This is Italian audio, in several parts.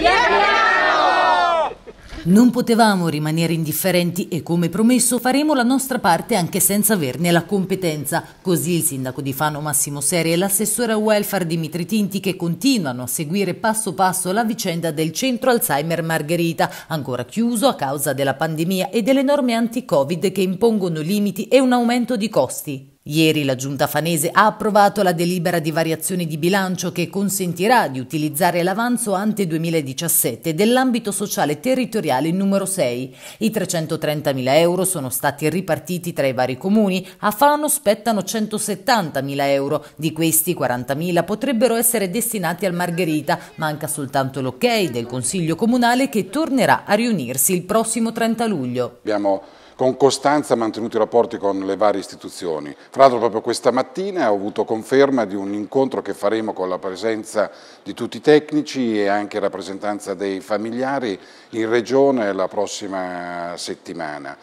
Piano! Non potevamo rimanere indifferenti e come promesso faremo la nostra parte anche senza averne la competenza. Così il sindaco di Fano Massimo Seri e l'assessore welfare Dimitri Tinti che continuano a seguire passo passo la vicenda del centro Alzheimer Margherita, ancora chiuso a causa della pandemia e delle norme anti-Covid che impongono limiti e un aumento di costi. Ieri la Giunta fanese ha approvato la delibera di variazioni di bilancio che consentirà di utilizzare l'avanzo ante 2017 dell'ambito sociale territoriale numero 6. I 330.000 euro sono stati ripartiti tra i vari comuni, a Fano spettano 170.000 euro, di questi 40.000 potrebbero essere destinati al Margherita, manca soltanto l'ok del Consiglio Comunale che tornerà a riunirsi il prossimo 30 luglio. Abbiamo con costanza mantenuto i rapporti con le varie istituzioni. Fra l'altro proprio questa mattina ho avuto conferma di un incontro che faremo con la presenza di tutti i tecnici e anche rappresentanza dei familiari in Regione la prossima settimana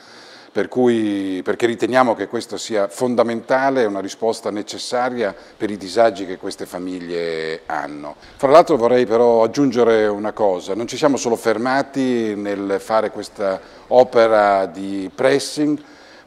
per cui, perché riteniamo che questa sia fondamentale, una risposta necessaria per i disagi che queste famiglie hanno. Fra l'altro vorrei però aggiungere una cosa, non ci siamo solo fermati nel fare questa opera di pressing,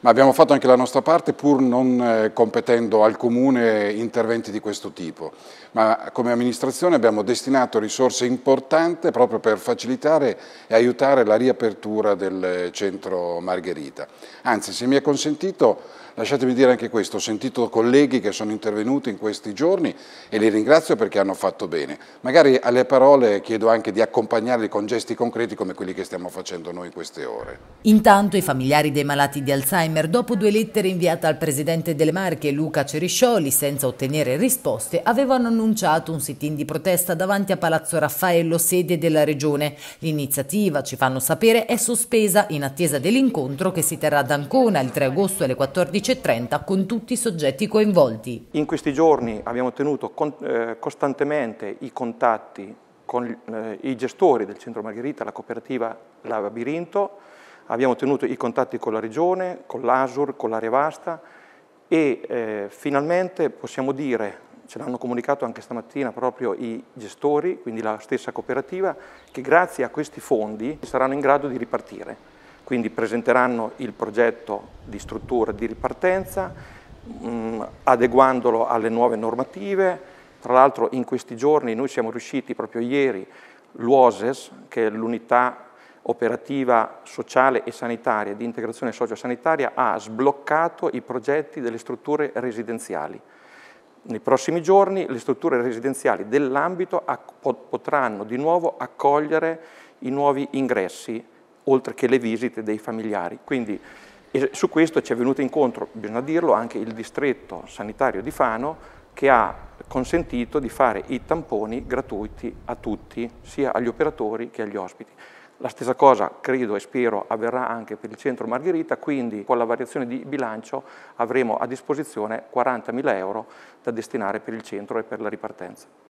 ma abbiamo fatto anche la nostra parte pur non eh, competendo al Comune interventi di questo tipo, ma come amministrazione abbiamo destinato risorse importanti proprio per facilitare e aiutare la riapertura del eh, centro Margherita. Anzi, se mi è consentito, Lasciatemi dire anche questo, ho sentito colleghi che sono intervenuti in questi giorni e li ringrazio perché hanno fatto bene. Magari alle parole chiedo anche di accompagnarli con gesti concreti come quelli che stiamo facendo noi in queste ore. Intanto i familiari dei malati di Alzheimer, dopo due lettere inviate al presidente delle Marche Luca Ceriscioli senza ottenere risposte, avevano annunciato un sit-in di protesta davanti a Palazzo Raffaello, sede della regione. L'iniziativa, ci fanno sapere, è sospesa in attesa dell'incontro che si terrà ad Ancona il 3 agosto alle 14 14.30 con tutti i soggetti coinvolti. In questi giorni abbiamo tenuto eh, costantemente i contatti con eh, i gestori del Centro Margherita, la cooperativa Labirinto, abbiamo tenuto i contatti con la Regione, con l'ASUR, con l'Area Vasta e eh, finalmente possiamo dire ce l'hanno comunicato anche stamattina proprio i gestori, quindi la stessa cooperativa, che grazie a questi fondi saranno in grado di ripartire quindi presenteranno il progetto di struttura di ripartenza mh, mm, adeguandolo alle nuove normative. Tra l'altro in questi giorni noi siamo riusciti proprio ieri l'UOSES, che è l'unità operativa sociale e sanitaria di integrazione sociosanitaria, ha sbloccato i progetti delle strutture residenziali. Nei prossimi giorni le strutture residenziali dell'ambito potranno di nuovo accogliere i nuovi ingressi oltre che le visite dei familiari. Quindi su questo ci è venuto incontro, bisogna dirlo, anche il distretto sanitario di Fano che ha consentito di fare i tamponi gratuiti a tutti, sia agli operatori che agli ospiti. La stessa cosa, credo e spero, avverrà anche per il centro Margherita, quindi con la variazione di bilancio avremo a disposizione 40.000 euro da destinare per il centro e per la ripartenza.